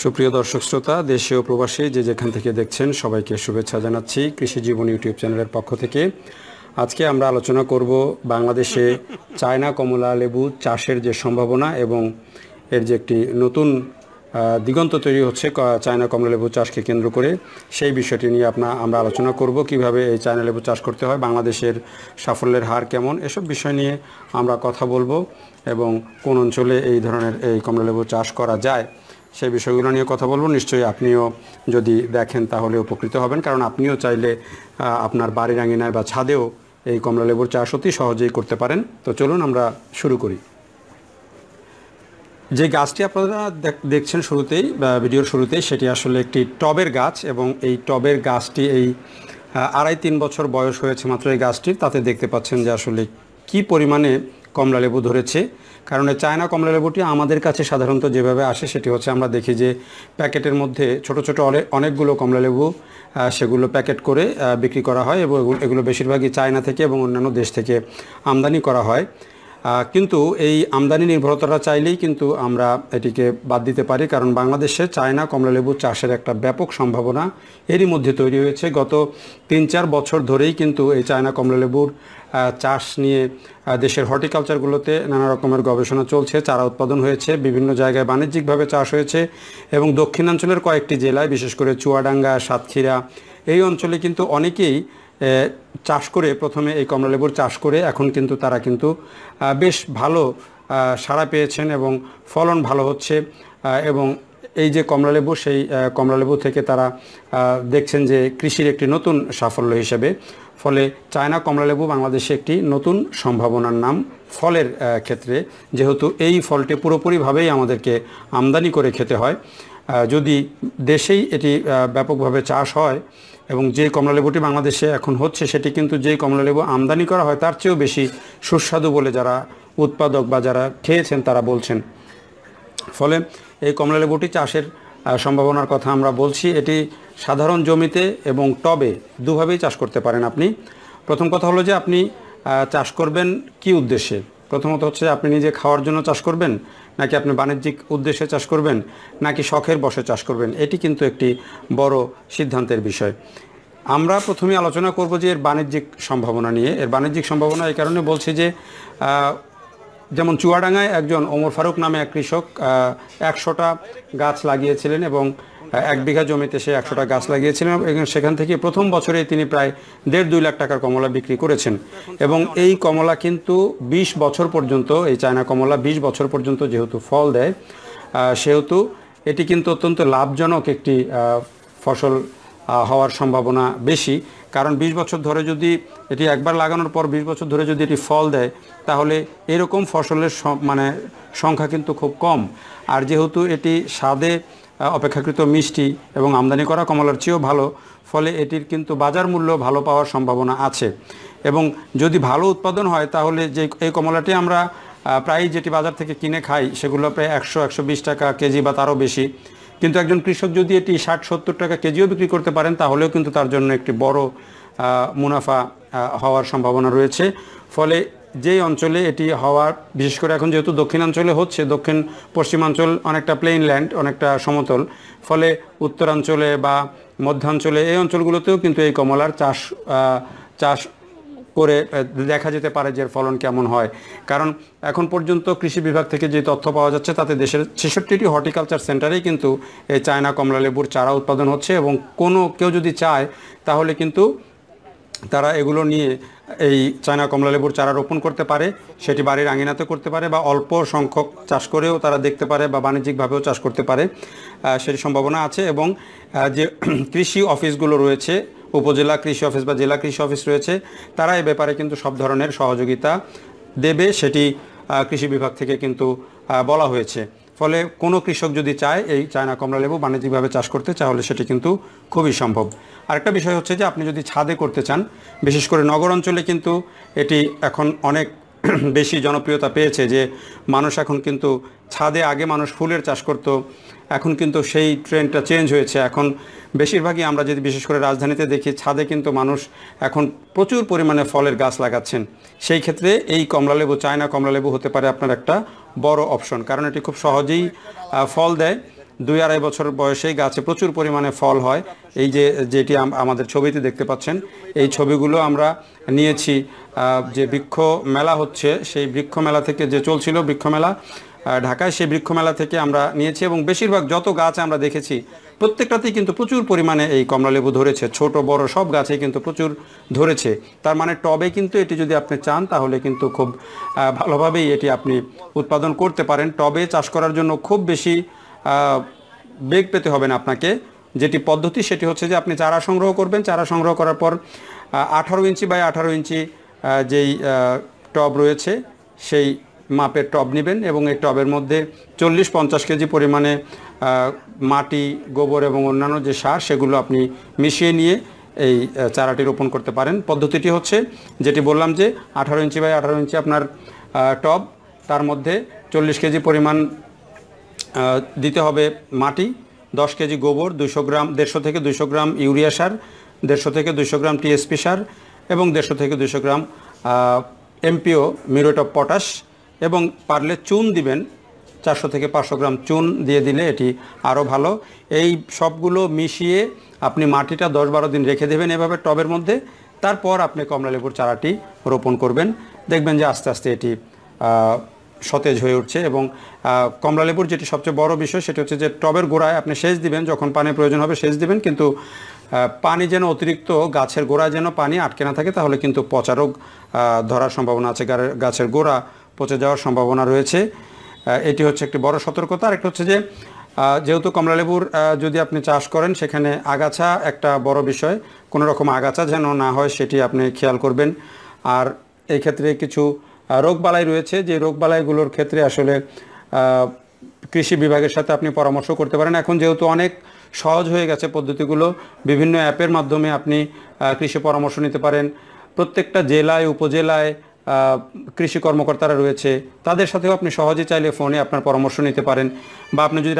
সুপ্রিয় দর্শক শ্রোতা দেশে ও প্রবাসী যে যেখান থেকে দেখছেন সবাইকে শুভেচ্ছা জানাচ্ছি কৃষি জীবন ইউটিউব চ্যানেলের পক্ষ থেকে আজকে আমরা আলোচনা করব বাংলাদেশে চায়না কমলা লেবু চাষের যে সম্ভাবনা এবং এর যে একটি নতুন দিগন্ত তৈরি হচ্ছে চায়না কমলা লেবু চাষকে কেন্দ্র করে সেই বিষয়টি নিয়ে আপনার আমরা আলোচনা করব কিভাবে এই চায়না লেবু চাষ করতে হয় বাংলাদেশের সাফল্যের হার কেমন এসব বিষয় নিয়ে আমরা কথা বলবো এবং কোন অঞ্চলে এই ধরনের এই কমলা লেবু চাষ করা যায় সেই বিষয়গুলো নিয়ে কথা বলবো নিশ্চয়ই আপনিও যদি দেখেন তাহলে উপকৃত হবেন কারণ আপনিও চাইলে আপনার বাড়ির আঙিনায় বা ছাদেও এই কমলা লেবুর চাষ অতি সহজেই করতে পারেন তো চলুন আমরা শুরু করি যে গাছটি আপনারা দেখছেন শুরুতেই ভিডিওর শুরুতেই সেটি আসলে একটি টবের গাছ এবং এই টবের গাছটি এই আড়াই তিন বছর বয়স হয়েছে মাত্র এই গাছটির তাতে দেখতে পাচ্ছেন যে আসলে কি পরিমাণে কমলা লেবু ধরেছে কারণ চায়না কমলা লেবুটি আমাদের কাছে সাধারণত যেভাবে আসে সেটি হচ্ছে আমরা দেখি যে প্যাকেটের মধ্যে ছোট ছোট অনেকগুলো কমলা লেবু সেগুলো প্যাকেট করে বিক্রি করা হয় এবং এগুলো বেশিরভাগই চায়না থেকে এবং অন্যান্য দেশ থেকে আমদানি করা হয় কিন্তু এই আমদানি নির্ভরতাটা চাইলেই কিন্তু আমরা এটিকে বাদ দিতে পারি কারণ বাংলাদেশে চায়না কমলালেবু চাষের একটা ব্যাপক সম্ভাবনা এরই মধ্যে তৈরি হয়েছে গত তিন চার বছর ধরেই কিন্তু এই চায়না কমলালেবুর চাষ নিয়ে দেশের হর্টিকালচারগুলোতে নানা রকমের গবেষণা চলছে চারা উৎপাদন হয়েছে বিভিন্ন জায়গায় বাণিজ্যিকভাবে চাষ হয়েছে এবং দক্ষিণাঞ্চলের কয়েকটি জেলায় বিশেষ করে চুয়াডাঙ্গা সাতক্ষীরা এই অঞ্চলে কিন্তু অনেকেই চাষ করে প্রথমে এই কমলালেবুর চাষ করে এখন কিন্তু তারা কিন্তু বেশ ভালো সাড়া পেয়েছেন এবং ফলন ভালো হচ্ছে এবং এই যে কমলালেবু সেই কমলালেবু থেকে তারা দেখছেন যে কৃষির একটি নতুন সাফল্য হিসেবে ফলে চায়না কমলালেবু বাংলাদেশে একটি নতুন সম্ভাবনার নাম ফলের ক্ষেত্রে যেহেতু এই ফলটি পুরোপুরিভাবেই আমাদেরকে আমদানি করে খেতে হয় যদি দেশেই এটি ব্যাপকভাবে চাষ হয় এবং যে কমলালেবুটি বাংলাদেশে এখন হচ্ছে সেটি কিন্তু যেই কমলালেবু আমদানি করা হয় তার চেয়েও বেশি সুস্বাদু বলে যারা উৎপাদক বা যারা খেয়েছেন তারা বলছেন ফলে এই কমলালেবুটি চাষের সম্ভাবনার কথা আমরা বলছি এটি সাধারণ জমিতে এবং টবে দুভাবেই চাষ করতে পারেন আপনি প্রথম কথা হলো যে আপনি চাষ করবেন কি উদ্দেশ্যে প্রথমত হচ্ছে আপনি নিজে খাওয়ার জন্য চাষ করবেন নাকি আপনি বাণিজ্যিক উদ্দেশ্যে চাষ করবেন নাকি শখের বসে চাষ করবেন এটি কিন্তু একটি বড় সিদ্ধান্তের বিষয় আমরা প্রথমে আলোচনা করব যে এর বাণিজ্যিক সম্ভাবনা নিয়ে এর বাণিজ্যিক সম্ভাবনা এই কারণে বলছি যে যেমন চুয়াডাঙ্গায় একজন ওমর ফারুক নামে এক কৃষক একশোটা গাছ লাগিয়েছিলেন এবং এক বিঘা জমিতে সে একশোটা গাছ লাগিয়েছিলেন এবং সেখান থেকে প্রথম বছরে তিনি প্রায় দেড় দুই লাখ টাকার কমলা বিক্রি করেছেন এবং এই কমলা কিন্তু ২০ বছর পর্যন্ত এই চায়না কমলা ২০ বছর পর্যন্ত যেহেতু ফল দেয় সেহেতু এটি কিন্তু অত্যন্ত লাভজনক একটি ফসল হওয়ার সম্ভাবনা বেশি কারণ ২০ বছর ধরে যদি এটি একবার লাগানোর পর ২০ বছর ধরে যদি এটি ফল দেয় তাহলে এরকম ফসলের মানে সংখ্যা কিন্তু খুব কম আর যেহেতু এটি স্বাদে অপেক্ষাকৃত মিষ্টি এবং আমদানি করা কমলার চেয়েও ভালো ফলে এটির কিন্তু বাজার মূল্য ভালো পাওয়ার সম্ভাবনা আছে এবং যদি ভালো উৎপাদন হয় তাহলে যে এই কমলাটি আমরা প্রায় যেটি বাজার থেকে কিনে খাই সেগুলো প্রায় একশো একশো টাকা কেজি বা তারও বেশি কিন্তু একজন কৃষক যদি এটি ষাট সত্তর টাকা কেজিও বিক্রি করতে পারেন তাহলেও কিন্তু তার জন্য একটি বড় মুনাফা হওয়ার সম্ভাবনা রয়েছে ফলে যেই অঞ্চলে এটি হওয়ার বিশেষ করে এখন যেহেতু দক্ষিণাঞ্চলে হচ্ছে দক্ষিণ পশ্চিমাঞ্চল অনেকটা প্লেন ল্যান্ড অনেকটা সমতল ফলে উত্তরাঞ্চলে বা মধ্যাঞ্চলে এই অঞ্চলগুলোতেও কিন্তু এই কমলার চাষ চাষ করে দেখা যেতে পারে যে ফলন কেমন হয় কারণ এখন পর্যন্ত কৃষি বিভাগ থেকে যে তথ্য পাওয়া যাচ্ছে তাতে দেশের ছেষট্টিটি হর্টিকালচার সেন্টারেই কিন্তু এই চায়না কমলা লেবুর চারা উৎপাদন হচ্ছে এবং কোনো কেউ যদি চায় তাহলে কিন্তু তারা এগুলো নিয়ে এই চায়না কমলা লেবুর চারা রোপণ করতে পারে সেটি বাড়ির আঙিনাতে করতে পারে বা অল্প সংখ্যক চাষ করেও তারা দেখতে পারে বা বাণিজ্যিকভাবেও চাষ করতে পারে সেটি সম্ভাবনা আছে এবং যে কৃষি অফিসগুলো রয়েছে উপজেলা কৃষি অফিস বা জেলা কৃষি অফিস রয়েছে তারা এ ব্যাপারে কিন্তু সব ধরনের সহযোগিতা দেবে সেটি কৃষি বিভাগ থেকে কিন্তু বলা হয়েছে ফলে কোনো কৃষক যদি চায় এই চায়না কমলা লেবু বাণিজ্যিকভাবে চাষ করতে তাহলে সেটি কিন্তু খুবই সম্ভব আরেকটা বিষয় হচ্ছে যে আপনি যদি ছাদে করতে চান বিশেষ করে নগর অঞ্চলে কিন্তু এটি এখন অনেক বেশি জনপ্রিয়তা পেয়েছে যে মানুষ এখন কিন্তু ছাদে আগে মানুষ ফুলের চাষ করতো এখন কিন্তু সেই ট্রেন্ডটা চেঞ্জ হয়েছে এখন বেশিরভাগই আমরা যদি বিশেষ করে রাজধানীতে দেখি ছাদে কিন্তু মানুষ এখন প্রচুর পরিমাণে ফলের গাছ লাগাচ্ছেন সেই ক্ষেত্রে এই কমলালেবু চায়না কমলালেবু হতে পারে আপনার একটা বড় অপশন কারণ এটি খুব সহজেই ফল দেয় দুই আড়াই বছর বয়সে গাছে প্রচুর পরিমাণে ফল হয় এই যে যেটি আমাদের ছবিতে দেখতে পাচ্ছেন এই ছবিগুলো আমরা নিয়েছি যে বৃক্ষ মেলা হচ্ছে সেই বৃক্ষ মেলা থেকে যে চলছিল বৃক্ষ মেলা ঢাকায় সেই বৃক্ষমেলা থেকে আমরা নিয়েছি এবং বেশিরভাগ যত গাছ আমরা দেখেছি প্রত্যেকটাতেই কিন্তু প্রচুর পরিমাণে এই কমলালেবু ধরেছে ছোট বড় সব গাছে কিন্তু প্রচুর ধরেছে তার মানে টবে কিন্তু এটি যদি আপনি চান তাহলে কিন্তু খুব ভালোভাবেই এটি আপনি উৎপাদন করতে পারেন টবে চাষ করার জন্য খুব বেশি বেগ পেতে হবে না আপনাকে যেটি পদ্ধতি সেটি হচ্ছে যে আপনি চারা সংগ্রহ করবেন চারা সংগ্রহ করার পর আঠারো ইঞ্চি বাই আঠারো ইঞ্চি যেই টব রয়েছে সেই মাপের টব নেবেন এবং এই টবের মধ্যে চল্লিশ পঞ্চাশ কেজি পরিমাণে মাটি গোবর এবং অন্যান্য যে সার সেগুলো আপনি মিশিয়ে নিয়ে এই চারাটি রোপণ করতে পারেন পদ্ধতিটি হচ্ছে যেটি বললাম যে আঠারো ইঞ্চি বাই আঠারো ইঞ্চি আপনার টব তার মধ্যে চল্লিশ কেজি পরিমাণ দিতে হবে মাটি দশ কেজি গোবর দুশো গ্রাম দেড়শো থেকে দুশো গ্রাম ইউরিয়া সার দেড়শো থেকে দুশো গ্রাম টিএসপি সার এবং দেড়শো থেকে দুশো gram MPO muriate of potash এবং পারলে চুন দিবেন চারশো থেকে পাঁচশো গ্রাম চুন দিয়ে দিলে এটি আরও ভালো এই সবগুলো মিশিয়ে আপনি মাটিটা দশ বারো দিন রেখে দেবেন এভাবে টবের মধ্যে তারপর আপনি কমলালেবুর চারাটি রোপণ করবেন দেখবেন যে আস্তে আস্তে এটি সতেজ হয়ে উঠছে এবং কমলালেবুর যেটি সবচেয়ে বড় বিষয় সেটি হচ্ছে যে টবের গোড়ায় আপনি সেচ দিবেন যখন পানি প্রয়োজন হবে সেচ দিবেন কিন্তু পানি যেন অতিরিক্ত গাছের গোড়ায় যেন পানি আটকে না থাকে তাহলে কিন্তু পচা রোগ ধরার সম্ভাবনা আছে গাছের গোড়া পচে যাওয়ার সম্ভাবনা রয়েছে এটি হচ্ছে একটি বড় সতর্কতা আর একটা হচ্ছে যে যেহেতু কমলালেবুর যদি আপনি চাষ করেন সেখানে আগাছা একটা বড় বিষয় কোনো রকম আগাছা যেন না হয় সেটি আপনি খেয়াল করবেন আর এই ক্ষেত্রে কিছু রোগবালাই রয়েছে যে রোগবালাইগুলোর ক্ষেত্রে আসলে কৃষি বিভাগের সাথে আপনি পরামর্শ করতে পারেন এখন যেহেতু অনেক সহজ হয়ে গেছে পদ্ধতিগুলো বিভিন্ন অ্যাপের মাধ্যমে আপনি কৃষি পরামর্শ নিতে পারেন প্রত্যেকটা জেলায় উপজেলায় কৃষি কর্মকর্তারা রয়েছে তাদের সাথেও আপনি সহজে চাইলে ফোনে আপনার পরামর্শ নিতে পারেন বা আপনি যদি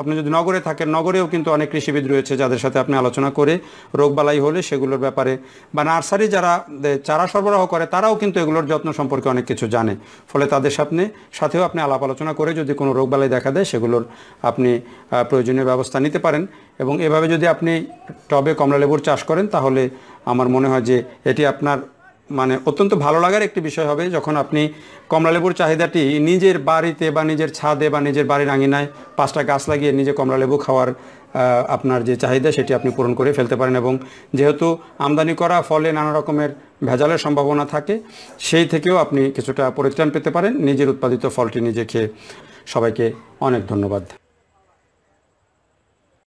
আপনি যদি নগরে থাকেন নগরেও কিন্তু অনেক কৃষিবিদ রয়েছে যাদের সাথে আপনি আলোচনা করে রোগবালাই হলে সেগুলোর ব্যাপারে বা নার্সারি যারা চারা সরবরাহ করে তারাও কিন্তু এগুলোর যত্ন সম্পর্কে অনেক কিছু জানে ফলে তাদের সামনে সাথেও আপনি আলাপ আলোচনা করে যদি কোনো রোগবালাই দেখা দেয় সেগুলোর আপনি প্রয়োজনীয় ব্যবস্থা নিতে পারেন এবং এভাবে যদি আপনি টবে কমলা লেবুর চাষ করেন তাহলে আমার মনে হয় যে এটি আপনার মানে অত্যন্ত ভালো লাগার একটি বিষয় হবে যখন আপনি কমলালেবুর চাহিদাটি নিজের বাড়িতে বা নিজের ছাদে বা নিজের বাড়ির আঙিনায় পাঁচটা গাছ লাগিয়ে নিজে কমলালেবু খাওয়ার আপনার যে চাহিদা সেটি আপনি পূরণ করে ফেলতে পারেন এবং যেহেতু আমদানি করা ফলে নানা রকমের ভেজালের সম্ভাবনা থাকে সেই থেকেও আপনি কিছুটা পরিত্রাণ পেতে পারেন নিজের উৎপাদিত ফলটি নিজে খেয়ে সবাইকে অনেক ধন্যবাদ